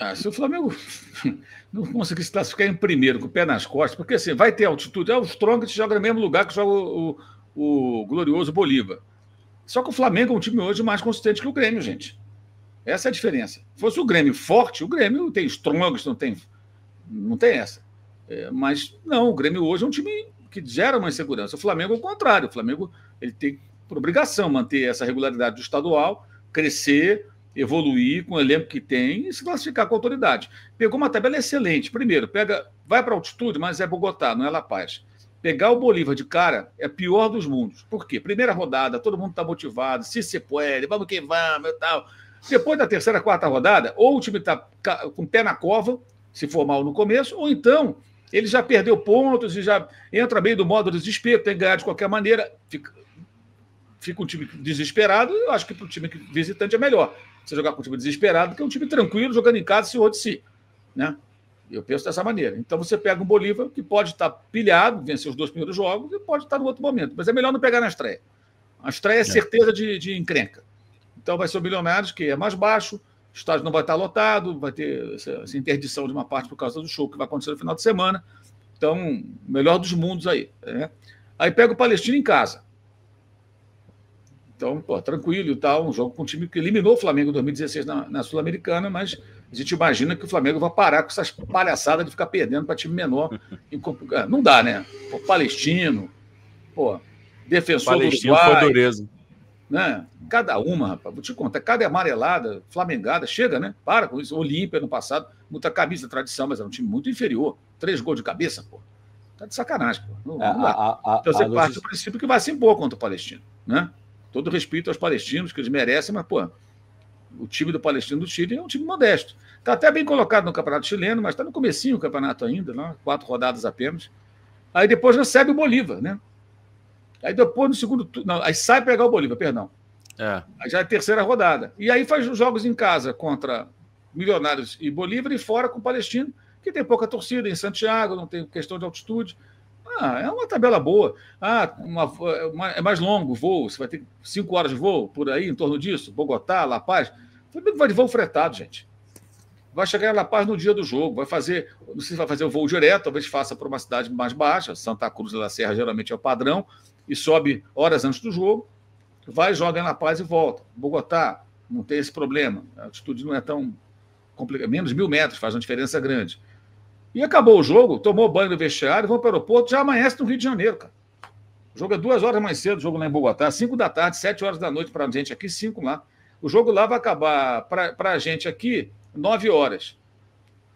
Ah, se o Flamengo não conseguir se classificar em primeiro, com o pé nas costas, porque assim, vai ter altitude, é o Strong que joga no mesmo lugar que joga o, o, o glorioso Bolívar. Só que o Flamengo é um time hoje mais consistente que o Grêmio, gente. Essa é a diferença. Se fosse o Grêmio forte, o Grêmio tem Strong, não tem, não tem essa. É, mas não, o Grêmio hoje é um time que gera uma insegurança. O Flamengo é o contrário. O Flamengo ele tem por obrigação manter essa regularidade do estadual, crescer, evoluir com o elenco que tem e se classificar com autoridade. Pegou uma tabela excelente. Primeiro, pega, vai para altitude, mas é Bogotá, não é La Paz. Pegar o Bolívar de cara é pior dos mundos. Por quê? Primeira rodada, todo mundo está motivado, se se puder, vamos que vamos e tal. Depois da terceira, quarta rodada, ou o time está com o pé na cova, se for mal no começo, ou então ele já perdeu pontos e já entra meio do modo desespero, tem que ganhar de qualquer maneira. Fica, fica um time desesperado, eu acho que para o time visitante é melhor você jogar com um time desesperado, que é um time tranquilo, jogando em casa, se o outro se. Né? Eu penso dessa maneira. Então você pega um Bolívar que pode estar tá pilhado, vencer os dois primeiros jogos, e pode estar tá no outro momento. Mas é melhor não pegar na estreia. A estreia é, é certeza de, de encrenca. Então vai ser o Milionários, que é mais baixo, o estádio não vai estar tá lotado, vai ter essa, interdição de uma parte por causa do show que vai acontecer no final de semana. Então, melhor dos mundos aí. Né? Aí pega o Palestino em casa. Então, pô, tranquilo e tal, um jogo com um time que eliminou o Flamengo em 2016 na, na Sul-Americana, mas a gente imagina que o Flamengo vai parar com essas palhaçadas de ficar perdendo para time menor. Em... Ah, não dá, né? Pô, palestino, pô, defensor palestino do Uruguai. Foi dureza. Né? Cada uma, rapaz, vou te contar, cada amarelada, flamengada, chega, né? Para com isso. Olímpia no passado, muita camisa tradição, mas era um time muito inferior. Três gols de cabeça, pô. Tá de sacanagem, pô. Não, é, não a, a, então você a, parte do princípio que vai se impor contra o Palestino, né? Todo respeito aos palestinos, que eles merecem, mas, pô, o time do Palestino do Chile é um time modesto. Está até bem colocado no campeonato chileno, mas está no comecinho do campeonato ainda, né? quatro rodadas apenas. Aí depois recebe o Bolívar, né? Aí depois no segundo não, aí sai pegar o Bolívar, perdão. É. Aí já é a terceira rodada. E aí faz os jogos em casa contra Milionários e Bolívar e fora com o Palestino, que tem pouca torcida em Santiago, não tem questão de altitude. Ah, é uma tabela boa. Ah, uma, é mais longo o voo, você vai ter cinco horas de voo por aí, em torno disso, Bogotá, La Paz. Vai de voo fretado, gente. Vai chegar em La Paz no dia do jogo, vai fazer, não sei se vai fazer o voo direto, talvez faça para uma cidade mais baixa, Santa Cruz da Serra geralmente é o padrão, e sobe horas antes do jogo, vai, joga em La Paz e volta. Bogotá, não tem esse problema, a altitude não é tão complicada, menos mil metros faz uma diferença grande. E acabou o jogo, tomou banho no vestiário, vão para o aeroporto, já amanhece no Rio de Janeiro, cara. O jogo é duas horas mais cedo, o jogo lá em Bogotá, cinco da tarde, sete horas da noite para a gente aqui, cinco lá. O jogo lá vai acabar para a gente aqui, nove horas.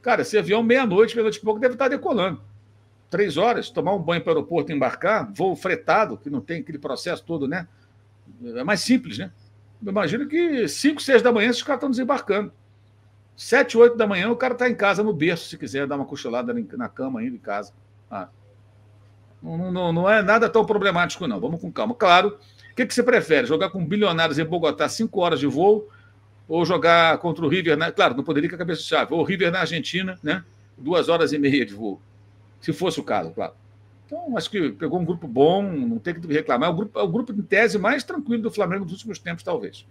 Cara, esse avião meia-noite, meia-noite e pouco, deve estar tá decolando. Três horas, tomar um banho para o aeroporto, embarcar, voo fretado, que não tem aquele processo todo, né? É mais simples, né? imagino que cinco, seis da manhã esses caras estão desembarcando. Sete, oito da manhã, o cara está em casa no berço, se quiser dar uma cochilada na cama ainda em casa. Ah, não, não, não é nada tão problemático, não. Vamos com calma. Claro, o que, que você prefere? Jogar com bilionários em Bogotá cinco horas de voo ou jogar contra o River? Na... Claro, não poderia com a cabeça chave. Ou o River na Argentina, né? duas horas e meia de voo. Se fosse o caso, claro. Então, acho que pegou um grupo bom, não tem que reclamar. É o grupo, é o grupo em tese mais tranquilo do Flamengo dos últimos tempos, talvez.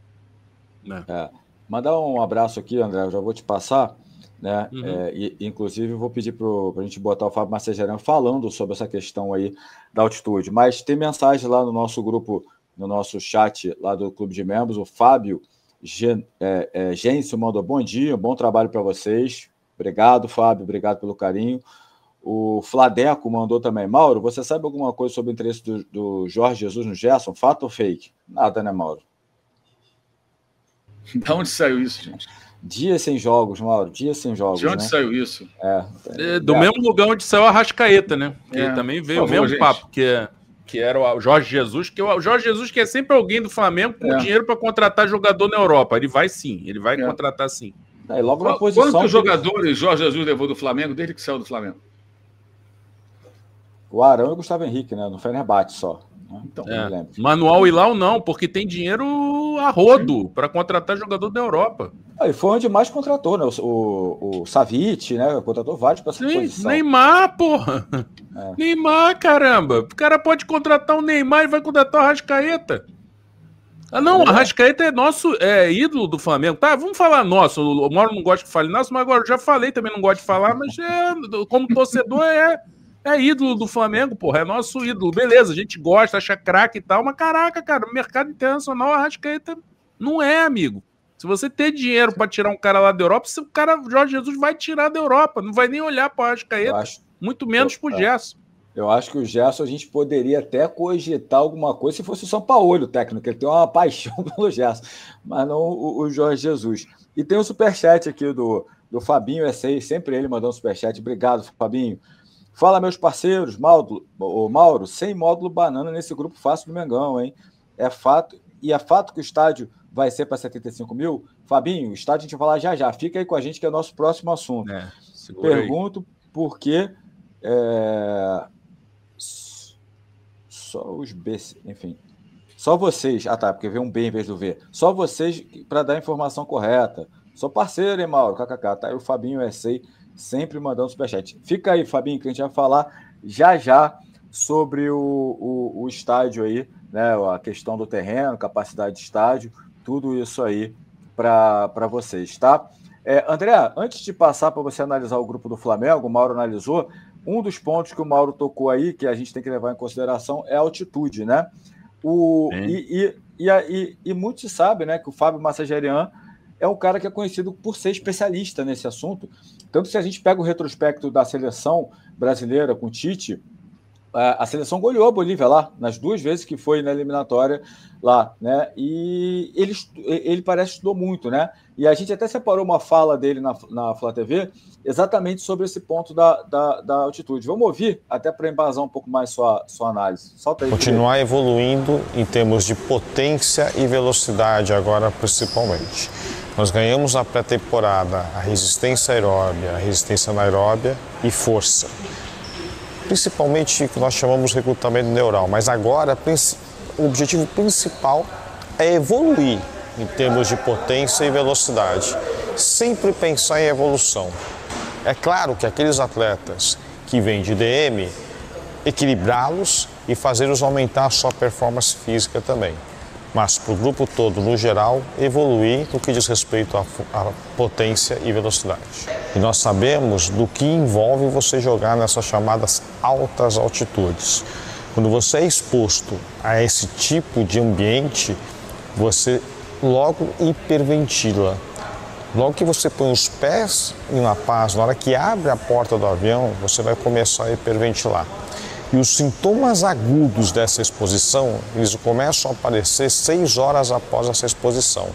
É. é. Mandar um abraço aqui, André, eu já vou te passar. Né? Uhum. É, e, inclusive, vou pedir para a gente botar o Fábio Marcegeran falando sobre essa questão aí da altitude. Mas tem mensagem lá no nosso grupo, no nosso chat lá do Clube de Membros. O Fábio Gen, é, é, mandou bom dia, bom trabalho para vocês. Obrigado, Fábio, obrigado pelo carinho. O Fladeco mandou também. Mauro, você sabe alguma coisa sobre o interesse do, do Jorge Jesus no Gerson? Fato ou fake? Nada, né, Mauro? Da onde saiu isso, gente? Dias sem jogos, Mauro, dias sem jogos. De onde né? saiu isso? É, é do é. mesmo lugar onde saiu a Rascaeta, né? Que é. também veio favor, o mesmo gente. papo, que, é- que era o Jorge Jesus, que é o Jorge Jesus que é sempre alguém do Flamengo com é. dinheiro para contratar jogador na Europa. Ele vai sim, ele vai contratar sim. É, logo na posição Quantos jogadores Jorge Jesus levou do Flamengo desde que saiu do Flamengo? O Arão e o Gustavo Henrique, né? No Fenerbahçe só. Né? Então, é. Manual e Lau não, porque tem dinheiro a rodo para contratar jogador da Europa. Ah, e foi onde mais contratou, né? O, o, o Savic, né? Contratou vários para essa Sim, posição. Neymar, porra! É. Neymar, caramba! O cara pode contratar um Neymar e vai contratar o Rascaeta. Ah, não, é. a Rascaeta é nosso é, ídolo do Flamengo. Tá, vamos falar nosso. O Mauro não gosta que fale nosso, mas agora eu já falei, também não gosto de falar, mas é, como torcedor é é ídolo do Flamengo, porra. É nosso ídolo. Beleza, a gente gosta, acha craque e tal, mas caraca, cara, mercado internacional a Rascaeta não é, amigo. Se você tem dinheiro para tirar um cara lá da Europa, o cara Jorge Jesus vai tirar da Europa, não vai nem olhar para Rascaeta. acho... muito menos para o Gerson. Eu acho que o Gerson a gente poderia até cogitar alguma coisa se fosse o São Paulo o técnico, ele tem uma paixão pelo Gerson, mas não o, o Jorge Jesus. E tem um superchat aqui do, do Fabinho, é sempre ele mandando um superchat. Obrigado, Fabinho. Fala, meus parceiros, Mauro, o Mauro, sem módulo banana nesse grupo fácil do Mengão, hein? É fato, e é fato que o estádio vai ser para 75 mil? Fabinho, o estádio a gente vai falar já já. Fica aí com a gente que é o nosso próximo assunto. É, Pergunto por quê. é... só os B, enfim, só vocês. Ah, tá, porque veio um B em vez do V. Só vocês para dar a informação correta. Sou parceiro, hein, Mauro? KKK, tá aí o Fabinho, é sei sempre mandando superchat. Fica aí, Fabinho, que a gente vai falar já já sobre o, o, o estádio aí, né? A questão do terreno, capacidade de estádio, tudo isso aí para vocês, tá? É, André, antes de passar para você analisar o grupo do Flamengo, o Mauro analisou, um dos pontos que o Mauro tocou aí, que a gente tem que levar em consideração, é a altitude, né? O, e, e, e, e, e muito se sabe né, que o Fábio Massagerian é um cara que é conhecido por ser especialista nesse assunto. Tanto se a gente pega o retrospecto da seleção brasileira com o Tite, a seleção goleou a Bolívia lá, nas duas vezes que foi na eliminatória lá, né? E ele, ele parece estudou muito, né? E a gente até separou uma fala dele na, na Flá TV exatamente sobre esse ponto da, da, da altitude. Vamos ouvir, até para embasar um pouco mais sua, sua análise. Solta aí. Continuar evoluindo em termos de potência e velocidade, agora principalmente. Nós ganhamos na pré-temporada a resistência aeróbia, a resistência anaeróbia e força. Principalmente o que nós chamamos de recrutamento neural, mas agora o objetivo principal é evoluir em termos de potência e velocidade. Sempre pensar em evolução. É claro que aqueles atletas que vêm de DM, equilibrá-los e fazê-los aumentar a sua performance física também mas para o grupo todo, no geral, evoluir no que diz respeito à, à, potência e velocidade. E nós sabemos do que envolve você jogar nessas chamadas altas altitudes. Quando você é exposto a esse tipo de ambiente, você logo hiperventila. Logo que você põe os pés em La Paz, na hora que abre a porta do avião, você vai começar a hiperventilar. E os sintomas agudos dessa exposição, eles começam a aparecer seis horas após essa exposição.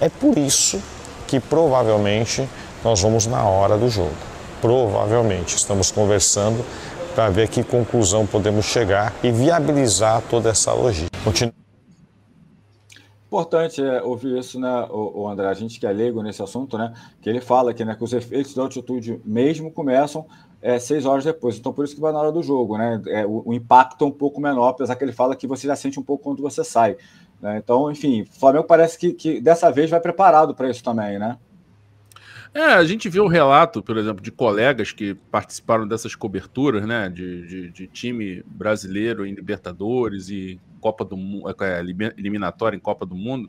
É por isso que provavelmente nós vamos na hora do jogo. Provavelmente estamos conversando para ver que conclusão podemos chegar e viabilizar toda essa logística. Continu Importante é, ouvir isso, né, o, o André? A gente que é leigo nesse assunto, né? Que ele fala que, né, que os efeitos da altitude mesmo começam é, seis horas depois. Então, por isso que vai na hora do jogo, né? É, o, o, impacto é um pouco menor, apesar que ele fala que você já sente um pouco quando você sai. Né? Então, enfim, o Flamengo parece que, que dessa vez vai preparado para isso também, né? É, a gente viu o um relato, por exemplo, de colegas que participaram dessas coberturas, né? De, de, de time brasileiro em Libertadores e Copa do Mundo, é, é, eliminatória em Copa do Mundo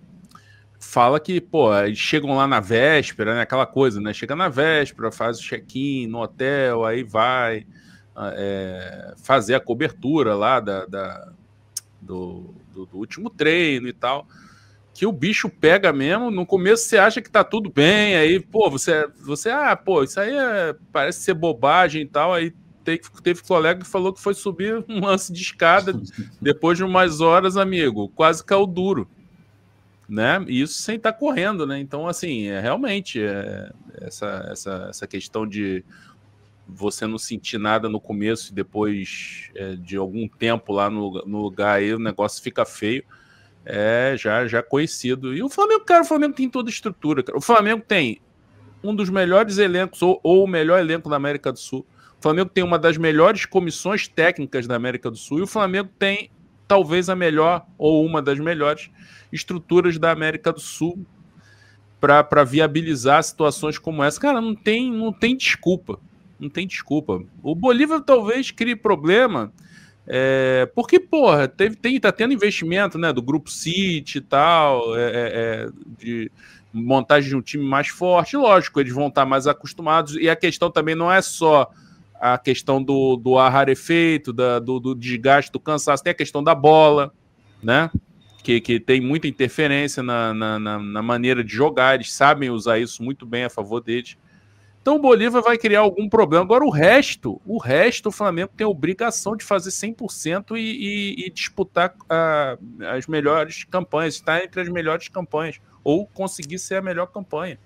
fala que, pô, eles chegam lá na véspera, né? Aquela coisa, né? Chega na véspera, faz o check-in no hotel, aí vai ah, é, fazer a cobertura lá da, da do, do, do, último treino e tal. Que o bicho pega mesmo, no começo você acha que tá tudo bem, aí, pô, você, você ah, pô, isso aí é, parece ser bobagem e tal, aí teve, teve colega que falou que foi subir um lance de escada, depois de umas horas, amigo, quase caiu duro né? E isso sem estar tá correndo, né? Então, assim, é realmente é, essa, essa, essa questão de você não sentir nada no começo e depois é, de algum tempo lá no, no lugar aí o negócio fica feio. É já, já conhecido. E o Flamengo, cara, o Flamengo tem toda a estrutura. Cara. O Flamengo tem um dos melhores elencos, ou, ou o melhor elenco da América do Sul. O Flamengo tem uma das melhores comissões técnicas da América do Sul e o Flamengo tem talvez a melhor ou uma das melhores estruturas da América do Sul para viabilizar situações como essa. Cara, não tem, não tem desculpa. Não tem desculpa. O Bolívar talvez crie problema. É, porque, porra, teve, tem, tá tendo investimento né, do Grupo City e tal, é, é, é de montagem de um time mais forte. Lógico, eles vão estar tá mais acostumados. E a questão também não é só a questão do, do ar rarefeito, da, do, do desgaste, do cansaço, tem a questão da bola, né? Que, que tem muita interferência na, na, na, na maneira de jogar, eles sabem usar isso muito bem a favor deles. Então o Bolívar vai criar algum problema. Agora o resto, o resto o Flamengo tem a obrigação de fazer 100% e, e, e disputar a, ah, as melhores campanhas, estar entre as melhores campanhas, ou conseguir ser a melhor campanha.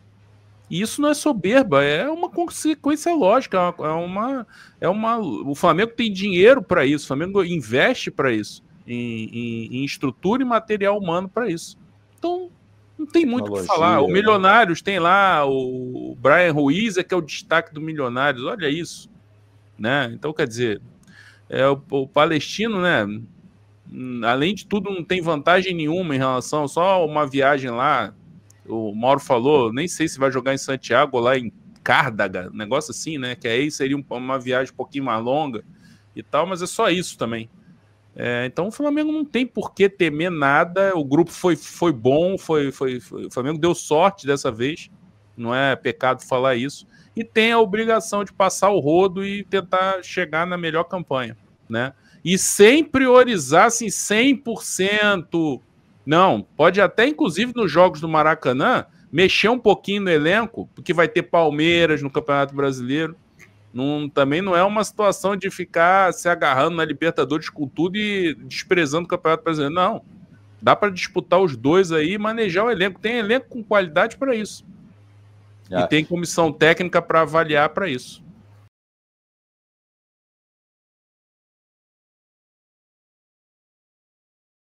E isso não é soberba, é uma consequência lógica, é uma, é uma é o Flamengo tem dinheiro para isso, o Flamengo investe para isso, em, em, em, estrutura e material humano para isso. Então, não tem muito o que falar. O né? Milionários tem lá o Brian Ruiz, é que é o destaque do Milionários, olha isso, né? Então, quer dizer, é o, o palestino, né? Hum, além de tudo, não tem vantagem nenhuma em relação só uma viagem lá o Mauro falou, nem sei se vai jogar em Santiago lá em Cárdaga, um negócio assim, né? Que aí seria uma viagem um pouquinho mais longa e tal, mas é só isso também. É, então o Flamengo não tem por que temer nada. O grupo foi, foi bom, foi, foi, foi, o Flamengo deu sorte dessa vez. Não é pecado falar isso. E tem a obrigação de passar o rodo e tentar chegar na melhor campanha, né? E sem priorizar assim 100% não, pode até, inclusive, nos jogos do Maracanã, mexer um pouquinho no elenco, porque vai ter Palmeiras no Campeonato Brasileiro. também não é uma situação de ficar se agarrando na Libertadores com tudo e desprezando o Campeonato Brasileiro. Não. Dá para disputar os dois aí e manejar o elenco. Tem elenco com qualidade para isso. Ah. E é. tem comissão técnica para avaliar para isso.